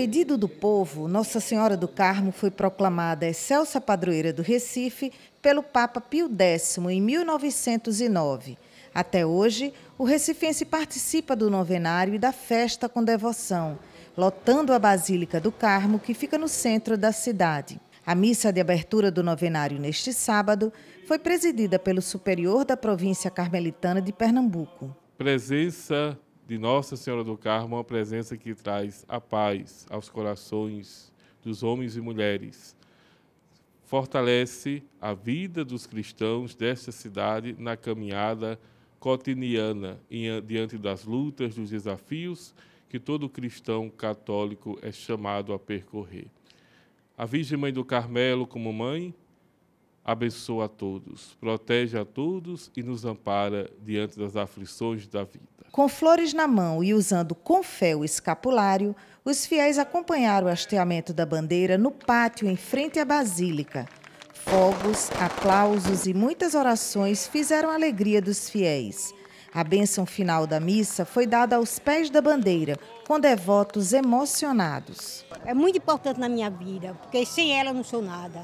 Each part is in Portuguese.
pedido do povo, Nossa Senhora do Carmo foi proclamada excelsa padroeira do Recife pelo Papa Pio X em 1909. Até hoje, o recifense participa do novenário e da festa com devoção, lotando a Basílica do Carmo, que fica no centro da cidade. A missa de abertura do novenário neste sábado foi presidida pelo superior da província carmelitana de Pernambuco. Presença de Nossa Senhora do Carmo, uma presença que traz a paz aos corações dos homens e mulheres. Fortalece a vida dos cristãos desta cidade na caminhada cotidiana, diante das lutas, dos desafios que todo cristão católico é chamado a percorrer. A Virgem Mãe do Carmelo, como mãe, abençoa a todos, protege a todos e nos ampara diante das aflições da vida. Com flores na mão e usando com fé o escapulário, os fiéis acompanharam o hasteamento da bandeira no pátio em frente à basílica. Fogos, aplausos e muitas orações fizeram a alegria dos fiéis. A bênção final da missa foi dada aos pés da bandeira, com devotos emocionados. É muito importante na minha vida, porque sem ela eu não sou nada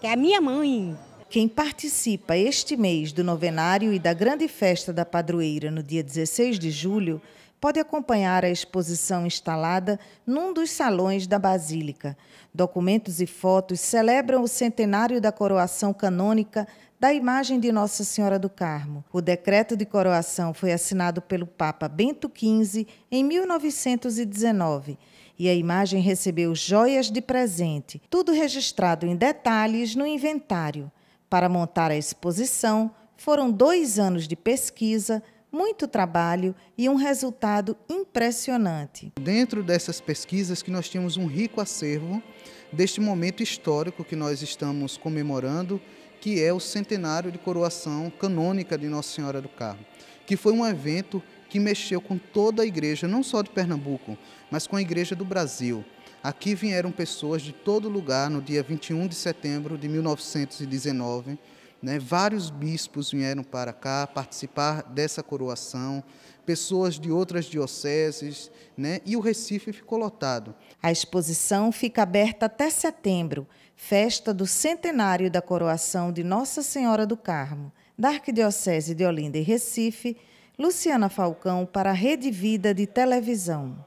que é a minha mãe. Quem participa este mês do novenário e da grande festa da padroeira no dia 16 de julho pode acompanhar a exposição instalada num dos salões da Basílica. Documentos e fotos celebram o centenário da coroação canônica da imagem de Nossa Senhora do Carmo. O decreto de coroação foi assinado pelo Papa Bento XV em 1919 e a imagem recebeu joias de presente, tudo registrado em detalhes no inventário. Para montar a exposição, foram dois anos de pesquisa, muito trabalho e um resultado impressionante. Dentro dessas pesquisas que nós tínhamos um rico acervo deste momento histórico que nós estamos comemorando, que é o centenário de coroação canônica de Nossa Senhora do Carmo, que foi um evento que mexeu com toda a igreja, não só de Pernambuco, mas com a igreja do Brasil. Aqui vieram pessoas de todo lugar no dia 21 de setembro de 1919 né? Vários bispos vieram para cá participar dessa coroação, pessoas de outras dioceses, né? e o Recife ficou lotado. A exposição fica aberta até setembro, festa do centenário da coroação de Nossa Senhora do Carmo. Da Arquidiocese de Olinda e Recife, Luciana Falcão para a Rede Vida de Televisão.